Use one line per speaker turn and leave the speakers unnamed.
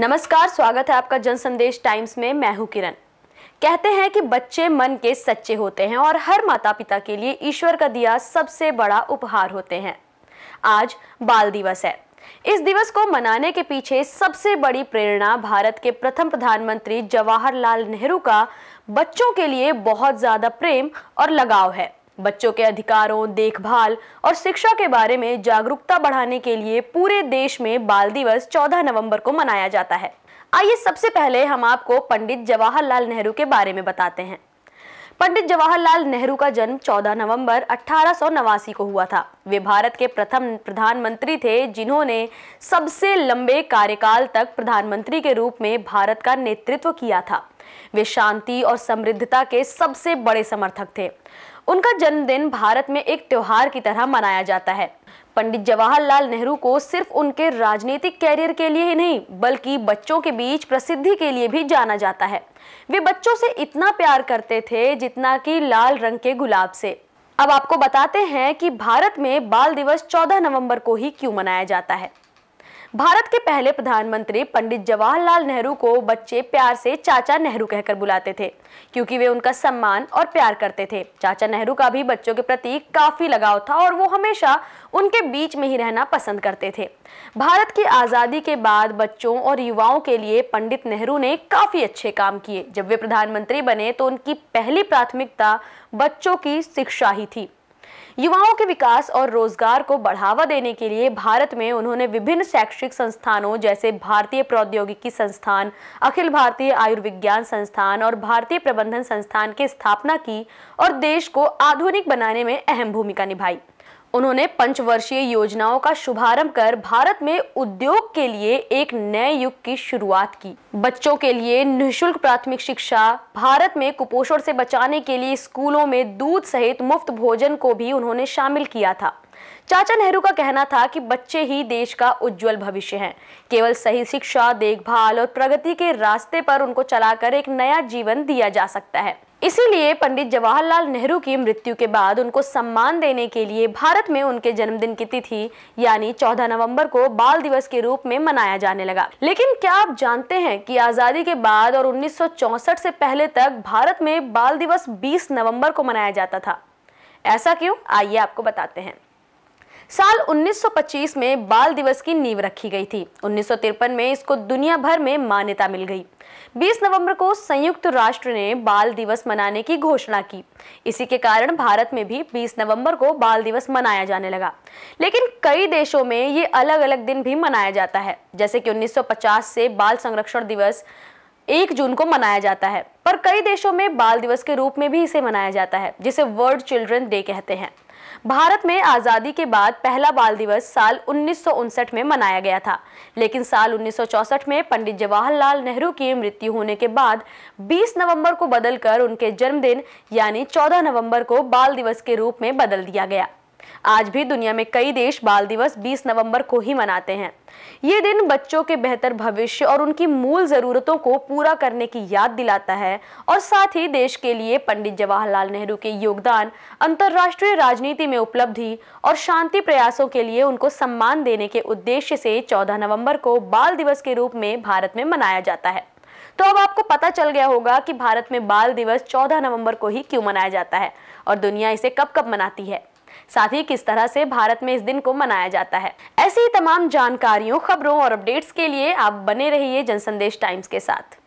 नमस्कार स्वागत है आपका जन संदेश टाइम्स में मैं हूं किरण कहते हैं कि बच्चे मन के सच्चे होते हैं और हर माता पिता के लिए ईश्वर का दिया सबसे बड़ा उपहार होते हैं आज बाल दिवस है इस दिवस को मनाने के पीछे सबसे बड़ी प्रेरणा भारत के प्रथम प्रधानमंत्री जवाहरलाल नेहरू का बच्चों के लिए बहुत ज्यादा प्रेम और लगाव है बच्चों के अधिकारों देखभाल और शिक्षा के बारे में जागरूकता बढ़ाने के लिए पूरे देश में बाल दिवस 14 नवंबर को मनाया जाता है आइए सबसे पहले हम आपको पंडित जवाहरलाल नेहरू के बारे में बताते हैं पंडित जवाहरलाल नेहरू का जन्म 14 नवंबर अठारह को हुआ था वे भारत के प्रथम प्रधानमंत्री थे जिन्होंने सबसे लंबे कार्यकाल तक प्रधानमंत्री के रूप में भारत का नेतृत्व किया था वे शांति और समृद्धता के सबसे बड़े समर्थक थे उनका जन्मदिन भारत में एक त्योहार की तरह मनाया जाता है पंडित जवाहरलाल नेहरू को सिर्फ उनके राजनीतिक कैरियर के लिए ही नहीं बल्कि बच्चों के बीच प्रसिद्धि के लिए भी जाना जाता है वे बच्चों से इतना प्यार करते थे जितना कि लाल रंग के गुलाब से अब आपको बताते हैं कि भारत में बाल दिवस 14 नवंबर को ही क्यों मनाया जाता है भारत के पहले प्रधानमंत्री पंडित जवाहरलाल नेहरू को बच्चे प्यार से चाचा नेहरू कहकर बुलाते थे क्योंकि वे उनका सम्मान और प्यार करते थे चाचा नेहरू का भी बच्चों के प्रति काफ़ी लगाव था और वो हमेशा उनके बीच में ही रहना पसंद करते थे भारत की आज़ादी के बाद बच्चों और युवाओं के लिए पंडित नेहरू ने काफ़ी अच्छे काम किए जब वे प्रधानमंत्री बने तो उनकी पहली प्राथमिकता बच्चों की शिक्षा ही थी युवाओं के विकास और रोजगार को बढ़ावा देने के लिए भारत में उन्होंने विभिन्न शैक्षिक संस्थानों जैसे भारतीय प्रौद्योगिकी संस्थान अखिल भारतीय आयुर्विज्ञान संस्थान और भारतीय प्रबंधन संस्थान की स्थापना की और देश को आधुनिक बनाने में अहम भूमिका निभाई उन्होंने पंचवर्षीय योजनाओं का शुभारंभ कर भारत में उद्योग के लिए एक नए युग की शुरुआत की बच्चों के लिए निःशुल्क प्राथमिक शिक्षा भारत में कुपोषण से बचाने के लिए स्कूलों में दूध सहित मुफ्त भोजन को भी उन्होंने शामिल किया था चाचा नेहरू का कहना था कि बच्चे ही देश का उज्जवल भविष्य हैं। केवल सही शिक्षा देखभाल और प्रगति के रास्ते पर उनको चलाकर एक नया जीवन दिया जा सकता है इसीलिए पंडित जवाहरलाल नेहरू की मृत्यु के बाद उनको सम्मान देने के लिए भारत में उनके जन्मदिन की तिथि यानी 14 नवंबर को बाल दिवस के रूप में मनाया जाने लगा लेकिन क्या आप जानते हैं कि आजादी के बाद और 1964 से पहले तक भारत में बाल दिवस 20 नवंबर को मनाया जाता था ऐसा क्यों आइए आपको बताते हैं साल 1925 में बाल दिवस की नींव रखी गई थी उन्नीस में इसको दुनिया भर में मान्यता मिल गई 20 नवंबर को संयुक्त राष्ट्र ने बाल दिवस मनाने की घोषणा की इसी के कारण भारत में भी 20 नवंबर को बाल दिवस मनाया जाने लगा लेकिन कई देशों में ये अलग अलग दिन भी मनाया जाता है जैसे कि 1950 से बाल संरक्षण दिवस एक जून को मनाया जाता है पर कई देशों में बाल दिवस के रूप में भी इसे मनाया जाता है जिसे वर्ल्ड चिल्ड्रन डे कहते हैं भारत में आज़ादी के बाद पहला बाल दिवस साल उन्नीस में मनाया गया था लेकिन साल 1964 में पंडित जवाहरलाल नेहरू की मृत्यु होने के बाद 20 नवंबर को बदलकर उनके जन्मदिन यानी 14 नवंबर को बाल दिवस के रूप में बदल दिया गया आज भी दुनिया में कई देश बाल दिवस 20 नवंबर को ही मनाते हैं ये दिन बच्चों के बेहतर भविष्य और उनकी मूल ज़रूरतों को पूरा करने की याद दिलाता है और साथ ही देश के लिए पंडित जवाहरलाल नेहरू के योगदान अंतर्राष्ट्रीय राजनीति में उपलब्धि और शांति प्रयासों के लिए उनको सम्मान देने के उद्देश्य से 14 नवंबर को बाल दिवस के रूप में भारत में मनाया जाता है तो अब आपको पता चल गया होगा कि भारत में बाल दिवस चौदह नवंबर को ही क्यों मनाया जाता है और दुनिया इसे कब कब मनाती है साथ ही किस तरह से भारत में इस दिन को मनाया जाता है ऐसी तमाम जानकारियों खबरों और अपडेट्स के लिए आप बने रहिए जनसंदेश टाइम्स के साथ